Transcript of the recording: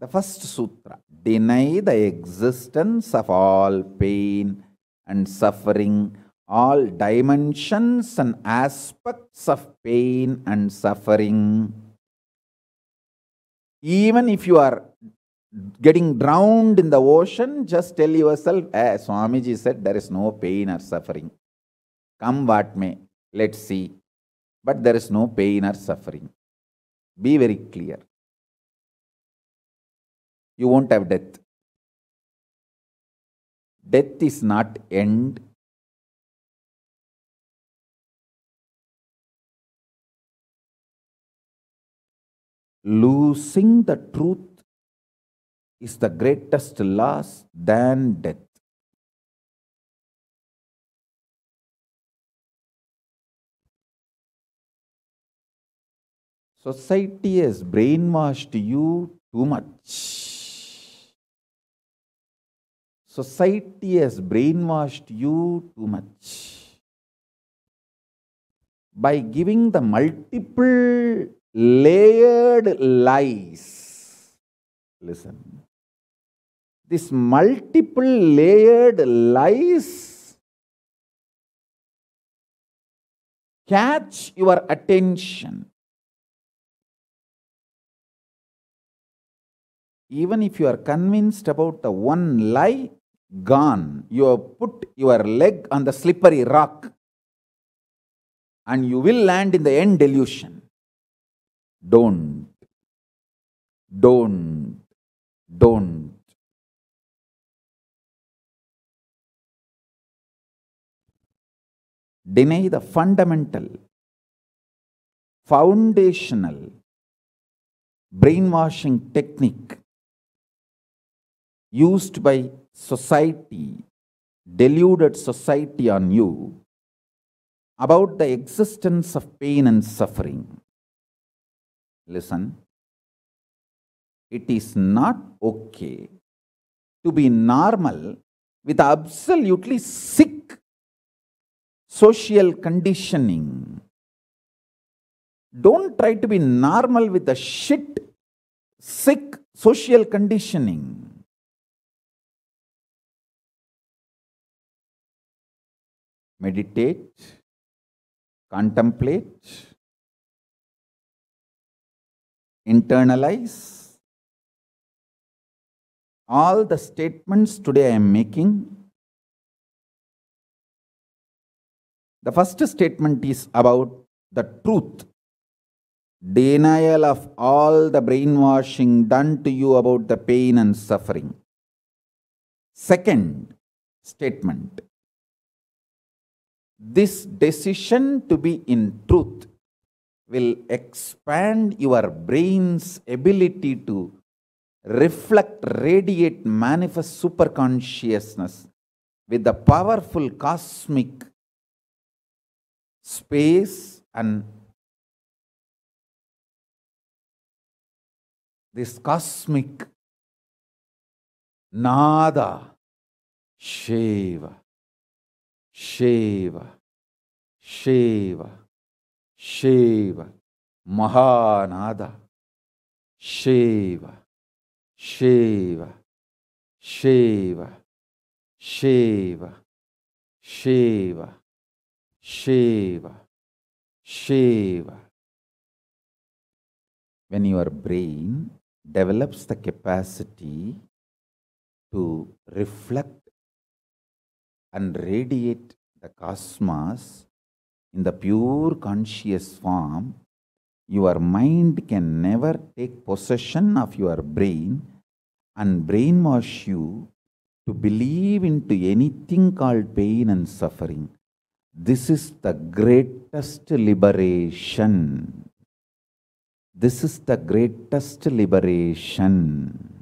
The first sutra, deny the existence of all pain and suffering, all dimensions and aspects of pain and suffering. Even if you are getting drowned in the ocean, just tell yourself, as eh, Swamiji said, there is no pain or suffering. Come what may, let's see. But there is no pain or suffering. Be very clear you won't have death. Death is not end. Losing the truth is the greatest loss than death. Society has brainwashed you too much society has brainwashed you too much. By giving the multiple layered lies, listen, this multiple layered lies catch your attention. Even if you are convinced about the one lie, gone, you have put your leg on the slippery rock and you will land in the end delusion. Don't, don't, don't. Deny the fundamental, foundational brainwashing technique used by society, deluded society on you about the existence of pain and suffering. Listen, it is not okay to be normal with absolutely sick social conditioning. Don't try to be normal with a shit, sick social conditioning. meditate, contemplate, internalize. All the statements today I am making. The first statement is about the truth. Denial of all the brainwashing done to you about the pain and suffering. Second statement this decision to be in truth will expand your brain's ability to reflect, radiate, manifest superconsciousness with the powerful cosmic space and this cosmic nada Shiva. Shiva, Shiva, Shiva, Mahanada, Shiva, Shiva, Shiva, Shiva, Shiva, Shiva, Shiva. When your brain develops the capacity to reflect and radiate the cosmos in the pure conscious form, your mind can never take possession of your brain and brainwash you to believe into anything called pain and suffering. This is the greatest liberation. This is the greatest liberation.